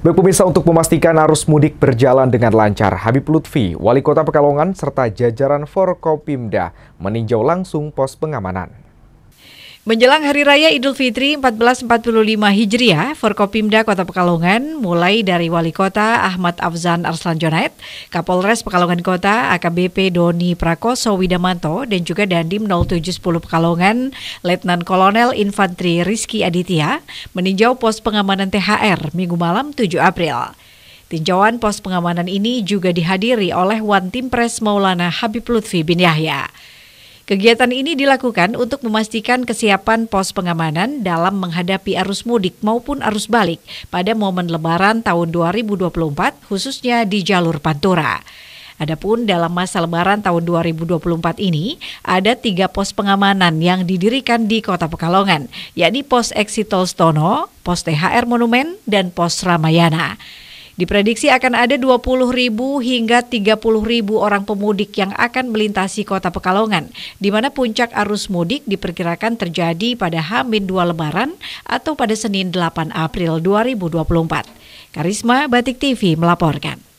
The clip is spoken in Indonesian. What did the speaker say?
Baik pemirsa untuk memastikan arus mudik berjalan dengan lancar, Habib Lutfi, Wali Kota Pekalongan serta jajaran Forkopimda meninjau langsung pos pengamanan. Menjelang Hari Raya Idul Fitri 1445 Hijriah, Forkopimda Kota Pekalongan mulai dari Wali Kota Ahmad Afzan Arslan Kapolres Pekalongan Kota AKBP Doni Prakoso Widamanto, dan juga Dandim 0710 Pekalongan Letnan Kolonel Infantri Rizky Aditya meninjau pos pengamanan THR Minggu malam 7 April. Tinjauan pos pengamanan ini juga dihadiri oleh Wantimpres Pres Maulana Habib Lutfi bin Yahya. Kegiatan ini dilakukan untuk memastikan kesiapan pos pengamanan dalam menghadapi arus mudik maupun arus balik pada momen lebaran tahun 2024 khususnya di jalur Pantura. Adapun dalam masa lebaran tahun 2024 ini, ada tiga pos pengamanan yang didirikan di Kota Pekalongan, yakni pos Exit Tol Stono, pos THR Monumen, dan pos Ramayana. Diprediksi akan ada 20 ribu hingga 30 ribu orang pemudik yang akan melintasi kota Pekalongan, di mana puncak arus mudik diperkirakan terjadi pada Hamin 2 Lebaran atau pada Senin 8 April 2024. Karisma Batik TV melaporkan.